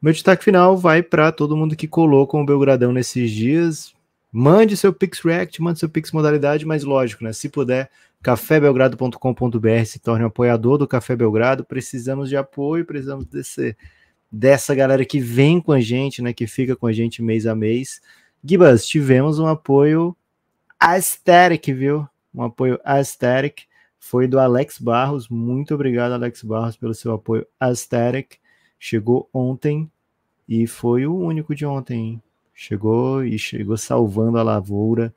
Meu destaque final vai para todo mundo que colou com o Belgradão nesses dias. Mande seu Pix React, mande seu Pix modalidade, mas lógico, né? Se puder, cafébelgrado.com.br se torne um apoiador do Café Belgrado. Precisamos de apoio, precisamos descer dessa galera que vem com a gente, né, que fica com a gente mês a mês. Gibas, tivemos um apoio aesthetic, viu? Um apoio aesthetic foi do Alex Barros. Muito obrigado, Alex Barros, pelo seu apoio aesthetic. Chegou ontem e foi o único de ontem. Chegou e chegou salvando a lavoura.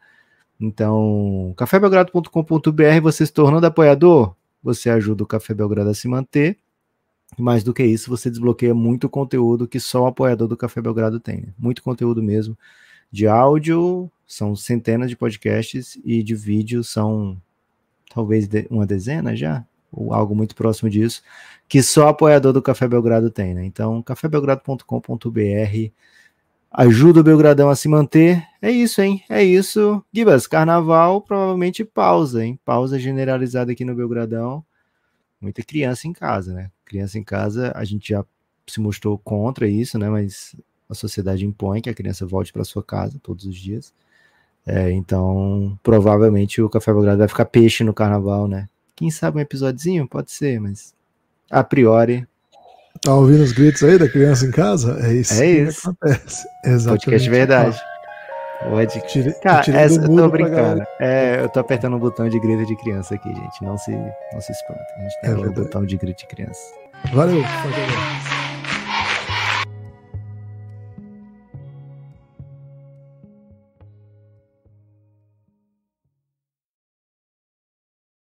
Então, cafébelgrado.com.br, você se tornando apoiador, você ajuda o Café Belgrado a se manter mais do que isso, você desbloqueia muito conteúdo que só o apoiador do Café Belgrado tem. Muito conteúdo mesmo. De áudio, são centenas de podcasts, e de vídeo, são talvez uma dezena já, ou algo muito próximo disso, que só apoiador do Café Belgrado tem. Né? Então, cafébelgrado.com.br ajuda o Belgradão a se manter. É isso, hein? É isso. Gibas, carnaval provavelmente pausa, hein? Pausa generalizada aqui no Belgradão muita criança em casa, né? Criança em casa, a gente já se mostrou contra isso, né? Mas a sociedade impõe que a criança volte para sua casa todos os dias. É, então, provavelmente o Café Belgrado vai ficar peixe no carnaval, né? Quem sabe um episódiozinho? Pode ser, mas a priori. Tá ouvindo os gritos aí da criança em casa? É isso. É isso. Acontece. Exatamente. Podcast verdade. É. Pode. Tire, Cara, tire essa, eu tô brincando. É, eu tô apertando o botão de grito de criança aqui, gente. Não se, não se espanta. A gente tem é o botão de grito de criança. Valeu. Valeu.